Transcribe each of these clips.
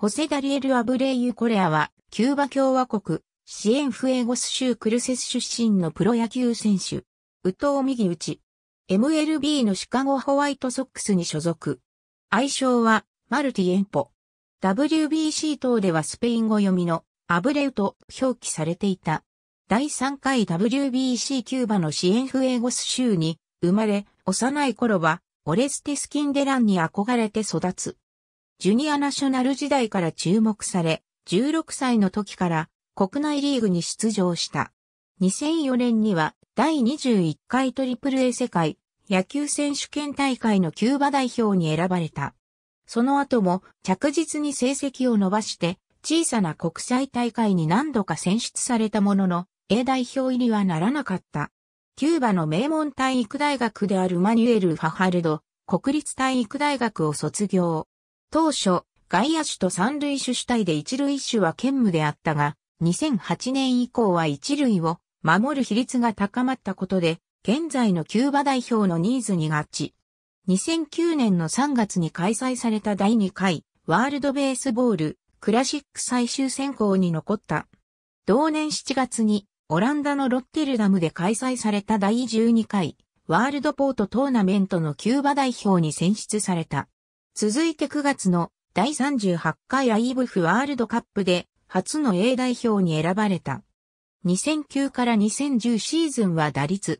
ホセダリエル・アブレイユ・コレアは、キューバ共和国、シエンフエゴス州クルセス出身のプロ野球選手。ウト藤右打ち。MLB のシカゴホワイトソックスに所属。愛称は、マルティエンポ。WBC 等ではスペイン語読みのアブレウと表記されていた。第3回 WBC キューバのシエンフエゴス州に生まれ、幼い頃はオレステス・キンデランに憧れて育つ。ジュニアナショナル時代から注目され、16歳の時から国内リーグに出場した。2004年には第21回 AAA 世界野球選手権大会のキューバ代表に選ばれた。その後も着実に成績を伸ばして小さな国際大会に何度か選出されたものの A 代表入りはならなかった。キューバの名門体育大学であるマニュエル・ファハルド国立体育大学を卒業。当初、外野手と三塁手主体で一塁手は兼務であったが、2008年以降は一塁を守る比率が高まったことで、現在のキューバ代表のニーズに合致。2009年の3月に開催された第2回ワールドベースボールクラシック最終選考に残った。同年7月にオランダのロッテルダムで開催された第12回ワールドポートトーナメントのキューバ代表に選出された。続いて9月の第38回アイブフワールドカップで初の A 代表に選ばれた。2009から2010シーズンは打率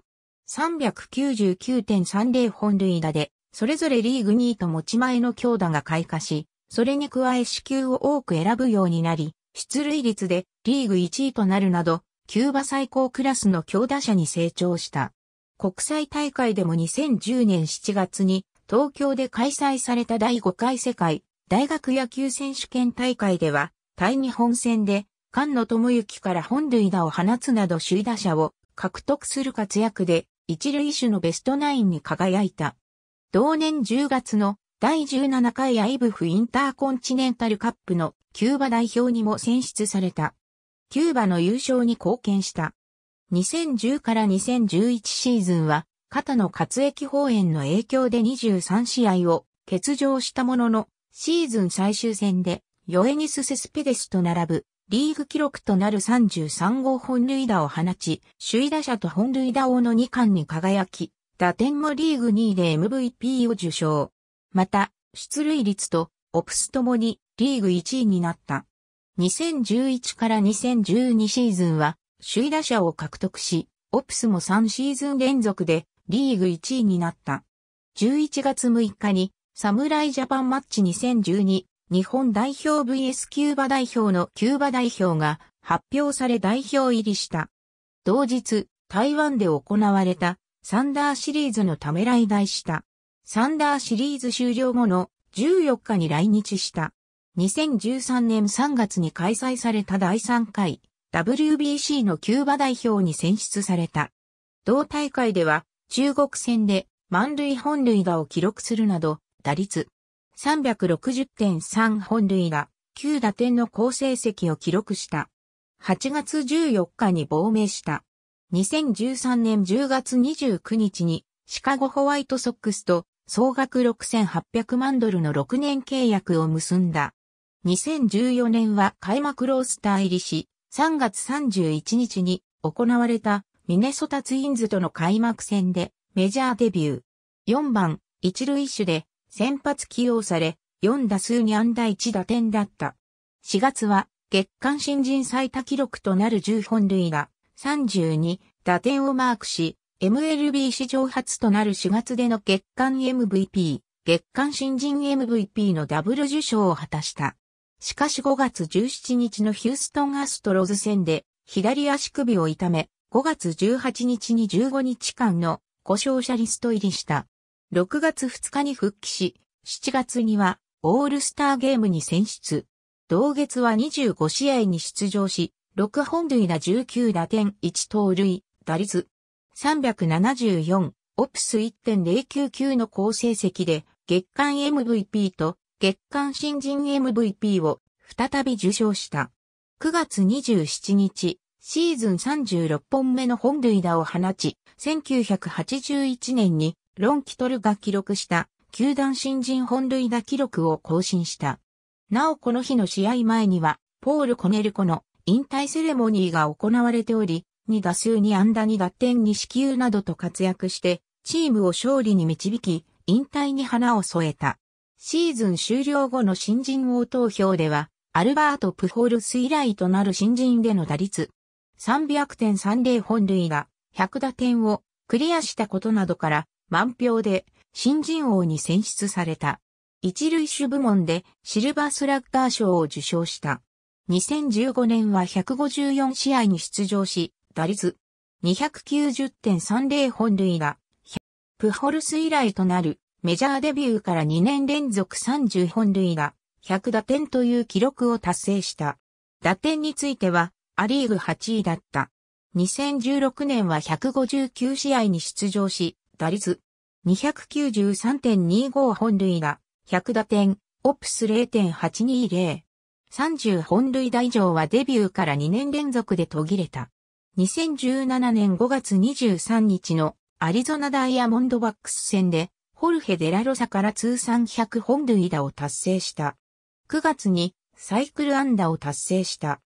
399.30本塁打で、それぞれリーグ2位と持ち前の強打が開花し、それに加え支給を多く選ぶようになり、出塁率でリーグ1位となるなど、キューバ最高クラスの強打者に成長した。国際大会でも2010年7月に東京で開催された第5回世界大学野球選手権大会では、対日本戦で、菅野智之から本塁打を放つなど首位打者を獲得する活躍で、一塁手のベストナインに輝いた。同年10月の第17回アイブフインターコンチネンタルカップのキューバ代表にも選出された。キューバの優勝に貢献した。2010から2011シーズンは肩の滑液方炎の影響で23試合を欠場したものの、シーズン最終戦で、ヨエニス・セスペデスと並ぶ、リーグ記録となる33号本塁打を放ち、首位打者と本塁打王の2冠に輝き、打点もリーグ2位で MVP を受賞。また、出塁率とオプスともにリーグ1位になった。2011から2012シーズンは首位打者を獲得し、オプスも3シーズン連続でリーグ1位になった。11月6日に、侍ジャパンマッチ2012、日本代表 VS キューバ代表のキューバ代表が発表され代表入りした。同日、台湾で行われたサンダーシリーズのためらい台した。サンダーシリーズ終了後の14日に来日した。2013年3月に開催された第3回 WBC のキューバ代表に選出された。同大会では中国戦で満塁本塁打を記録するなど、打率360.3本塁打、9打点の好成績を記録した。8月14日に亡命した。2013年10月29日にシカゴホワイトソックスと総額6800万ドルの6年契約を結んだ。2014年は開幕ロースター入りし、3月31日に行われたミネソタツインズとの開幕戦でメジャーデビュー。4番、一塁手で先発起用され、4打数に安打1打点だった。4月は月間新人最多記録となる10本塁打、32打点をマークし、MLB 史上初となる4月での月間 MVP、月間新人 MVP のダブル受賞を果たした。しかし5月17日のヒューストンアストロズ戦で左足首を痛め、5月18日に15日間の故障者リスト入りした。6月2日に復帰し、7月にはオールスターゲームに選出。同月は25試合に出場し、6本塁打19打点1盗塁、打率374、オプス1.099の好成績で月間 MVP と月間新人 MVP を再び受賞した。9月27日、シーズン36本目の本塁打を放ち、1981年にロン・キトルが記録した球団新人本塁打記録を更新した。なおこの日の試合前には、ポール・コネルコの引退セレモニーが行われており、2打数2安打2打点2四球などと活躍して、チームを勝利に導き、引退に花を添えた。シーズン終了後の新人王投票では、アルバート・プホルス以来となる新人での打率、300.30本塁が100打点をクリアしたことなどから、満票で新人王に選出された。一塁手部門でシルバースラッガー賞を受賞した。2015年は154試合に出場し、打率290.30本塁が、プホルス以来となるメジャーデビューから2年連続30本塁が100打点という記録を達成した。打点についてはアリーグ8位だった。2016年は159試合に出場し、打率293.25本塁打、100打点、オプス0.820。30本塁打以上はデビューから2年連続で途切れた。2017年5月23日のアリゾナダイヤモンドバックス戦で、ホルヘ・デラロサから通算100本塁打を達成した。9月にサイクル安打を達成した。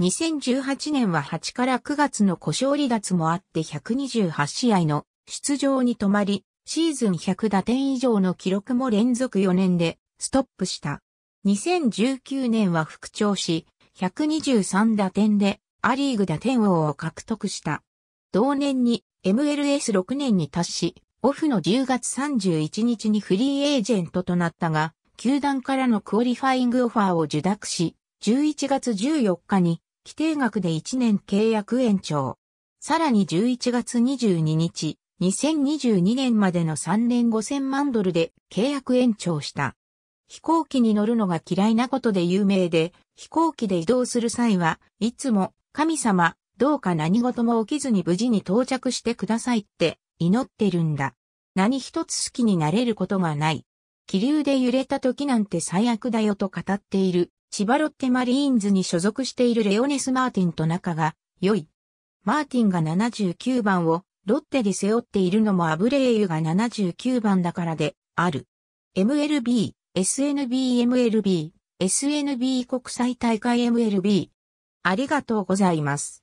2018年は8から9月の故障離脱もあって128試合の出場に止まり、シーズン100打点以上の記録も連続4年でストップした。2019年は復調し、123打点でアリーグ打点王を獲得した。同年に MLS6 年に達し、オフの10月31日にフリーエージェントとなったが、球団からのクオリファイングオファーを受諾し、11月14日に規定額で1年契約延長。さらに11月22日、2022年までの3年5000万ドルで契約延長した。飛行機に乗るのが嫌いなことで有名で、飛行機で移動する際はいつも神様、どうか何事も起きずに無事に到着してくださいって祈ってるんだ。何一つ好きになれることがない。気流で揺れた時なんて最悪だよと語っている千葉ロッテマリーンズに所属しているレオネス・マーティンと仲が良い。マーティンが79番をロッテで背負っているのもアブレイユが79番だからである。MLB、SNB、MLB、SNB 国際大会 MLB。ありがとうございます。